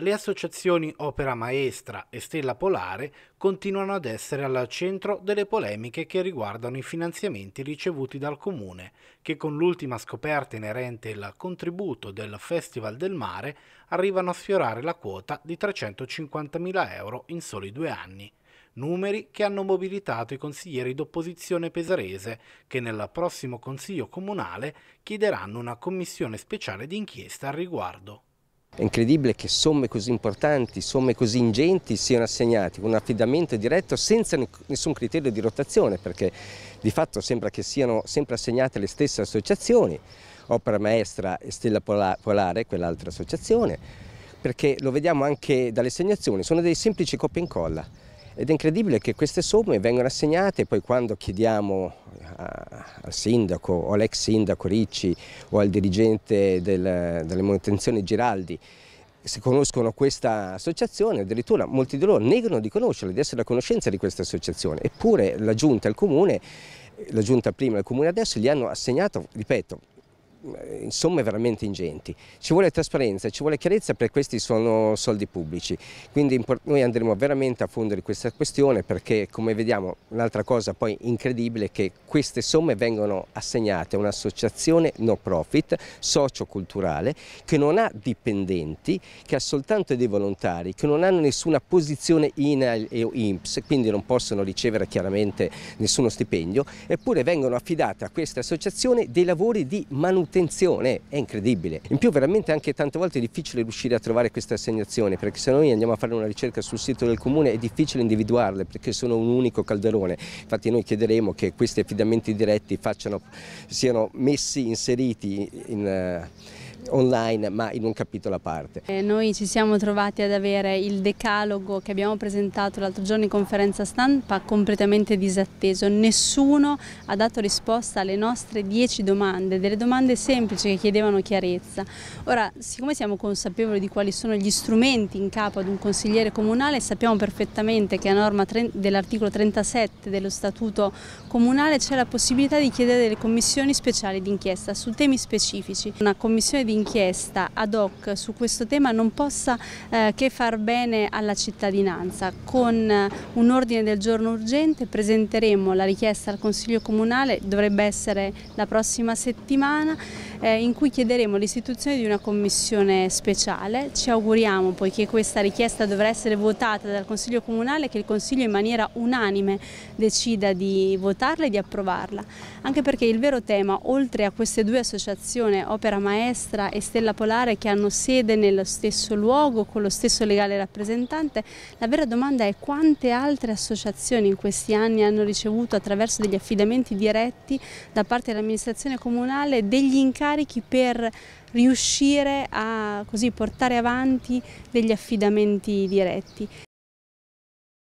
le associazioni Opera Maestra e Stella Polare continuano ad essere al centro delle polemiche che riguardano i finanziamenti ricevuti dal Comune, che con l'ultima scoperta inerente al contributo del Festival del Mare arrivano a sfiorare la quota di 350.000 euro in soli due anni numeri che hanno mobilitato i consiglieri d'opposizione pesarese che nel prossimo Consiglio Comunale chiederanno una commissione speciale d'inchiesta al riguardo. È incredibile che somme così importanti, somme così ingenti siano assegnate con un affidamento diretto senza nessun criterio di rotazione perché di fatto sembra che siano sempre assegnate le stesse associazioni, Opera Maestra e Stella Polare, quell'altra associazione, perché lo vediamo anche dalle assegnazioni, sono dei semplici copia e incolla. Ed è incredibile che queste somme vengano assegnate e poi quando chiediamo a, eh, al sindaco o all'ex sindaco Ricci o al dirigente del, delle manutenzioni Giraldi se conoscono questa associazione, addirittura molti di loro negano di conoscerla, di essere a conoscenza di questa associazione, eppure la giunta e il comune, la giunta prima e il comune adesso gli hanno assegnato, ripeto, eh, in somme veramente ingenti. Ci vuole trasparenza, ci vuole chiarezza perché questi sono soldi pubblici, quindi noi andremo veramente a fondo di questa questione perché come vediamo un'altra cosa poi incredibile è che queste somme vengono assegnate a un'associazione no profit socioculturale che non ha dipendenti, che ha soltanto dei volontari, che non hanno nessuna posizione INAIL o INPS, quindi non possono ricevere chiaramente nessuno stipendio, eppure vengono affidate a questa associazione dei lavori di manutenzione manutenzione è incredibile. In più veramente anche tante volte è difficile riuscire a trovare queste assegnazioni perché se noi andiamo a fare una ricerca sul sito del comune è difficile individuarle perché sono un unico calderone. Infatti noi chiederemo che questi affidamenti diretti facciano, siano messi, inseriti in... Uh, online ma in un capitolo a parte. E eh, noi ci siamo trovati ad avere il decalogo che abbiamo presentato l'altro giorno in conferenza stampa completamente disatteso, nessuno ha dato risposta alle nostre dieci domande, delle domande semplici che chiedevano chiarezza. Ora, siccome siamo consapevoli di quali sono gli strumenti in capo ad un consigliere comunale, sappiamo perfettamente che a norma dell'articolo 37 dello statuto comunale c'è la possibilità di chiedere delle commissioni speciali d'inchiesta su temi specifici. Una commissione di d'inchiesta ad hoc su questo tema non possa eh, che far bene alla cittadinanza. Con eh, un ordine del giorno urgente presenteremo la richiesta al Consiglio Comunale, dovrebbe essere la prossima settimana, eh, in cui chiederemo l'istituzione di una commissione speciale. Ci auguriamo, poiché questa richiesta dovrà essere votata dal Consiglio Comunale, che il Consiglio in maniera unanime decida di votarla e di approvarla. Anche perché il vero tema, oltre a queste due associazioni, Opera Maestra, Astra e Stella Polare che hanno sede nello stesso luogo con lo stesso legale rappresentante, la vera domanda è quante altre associazioni in questi anni hanno ricevuto attraverso degli affidamenti diretti da parte dell'amministrazione comunale degli incarichi per riuscire a così, portare avanti degli affidamenti diretti.